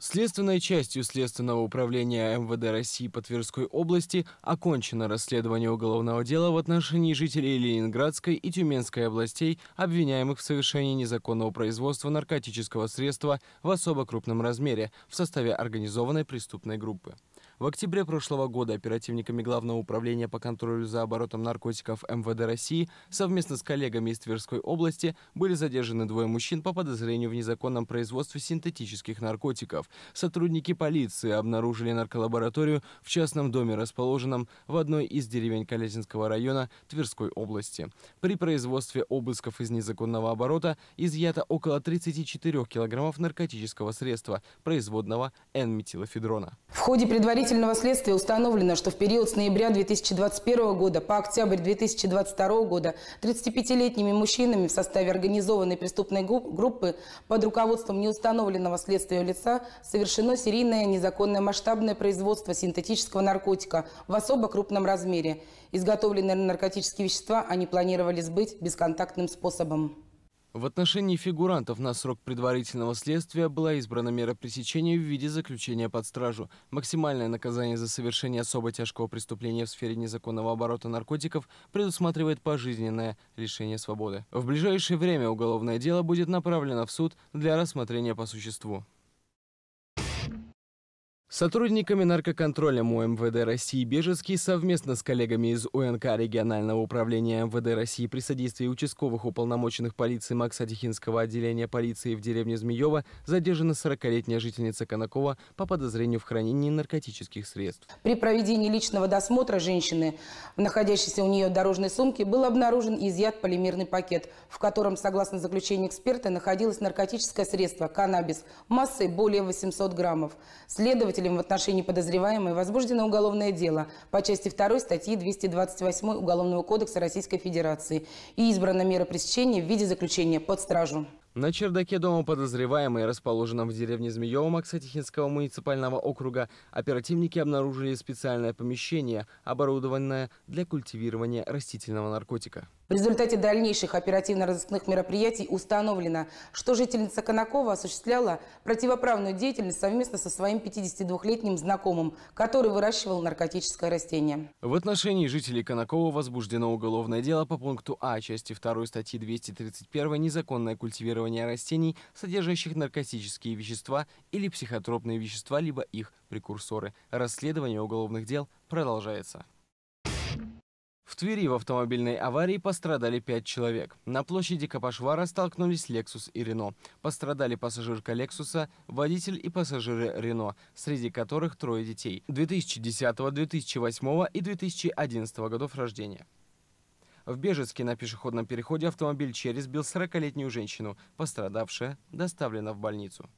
Следственной частью Следственного управления МВД России по Тверской области окончено расследование уголовного дела в отношении жителей Ленинградской и Тюменской областей, обвиняемых в совершении незаконного производства наркотического средства в особо крупном размере в составе организованной преступной группы. В октябре прошлого года оперативниками Главного управления по контролю за оборотом наркотиков МВД России совместно с коллегами из Тверской области были задержаны двое мужчин по подозрению в незаконном производстве синтетических наркотиков. Сотрудники полиции обнаружили нарколабораторию в частном доме, расположенном в одной из деревень Калязинского района Тверской области. При производстве обысков из незаконного оборота изъято около 34 килограммов наркотического средства, производного N-метилофедрона. В ходе предварительного предварительного следствия установлено, что в период с ноября 2021 года по октябрь 2022 года 35-летними мужчинами в составе организованной преступной группы под руководством неустановленного следствия лица совершено серийное незаконное масштабное производство синтетического наркотика в особо крупном размере. Изготовленные наркотические вещества они планировали сбыть бесконтактным способом. В отношении фигурантов на срок предварительного следствия была избрана мера пресечения в виде заключения под стражу. Максимальное наказание за совершение особо тяжкого преступления в сфере незаконного оборота наркотиков предусматривает пожизненное лишение свободы. В ближайшее время уголовное дело будет направлено в суд для рассмотрения по существу. Сотрудниками наркоконтроля МВД России Бежецкий совместно с коллегами из УНК регионального управления МВД России при содействии участковых уполномоченных полиции Макса-Тихинского отделения полиции в деревне Змеева задержана 40-летняя жительница Конакова по подозрению в хранении наркотических средств. При проведении личного досмотра женщины, находящейся у нее дорожной сумки, был обнаружен изъят полимерный пакет, в котором, согласно заключению эксперта, находилось наркотическое средство – каннабис массой более 800 граммов. Следователь следователем в отношении подозреваемой возбуждено уголовное дело по части 2 статьи 228 Уголовного кодекса Российской Федерации и избрана мера пресечения в виде заключения под стражу. На чердаке дома подозреваемой, расположенном в деревне Змеево Максатихинского муниципального округа, оперативники обнаружили специальное помещение, оборудованное для культивирования растительного наркотика. В результате дальнейших оперативно-розыскных мероприятий установлено, что жительница Конакова осуществляла противоправную деятельность совместно со своим 52-летним знакомым, который выращивал наркотическое растение. В отношении жителей Конакова возбуждено уголовное дело по пункту А части 2 статьи 231 «Незаконное культивирование клонирования растений, содержащих наркотические вещества или психотропные вещества, либо их прекурсоры. Расследование уголовных дел продолжается. В Твери в автомобильной аварии пострадали пять человек. На площади Капашвара столкнулись «Лексус» и «Рено». Пострадали пассажирка «Лексуса», водитель и пассажиры «Рено», среди которых трое детей 2010, 2008 и 2011 годов рождения. В Бежецке на пешеходном переходе автомобиль через бил 40-летнюю женщину. Пострадавшая доставлена в больницу.